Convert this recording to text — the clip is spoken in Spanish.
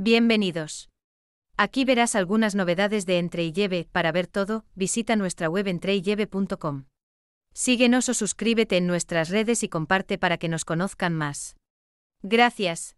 Bienvenidos. Aquí verás algunas novedades de Entre y Lleve. Para ver todo, visita nuestra web entreylleve.com. Síguenos o suscríbete en nuestras redes y comparte para que nos conozcan más. Gracias.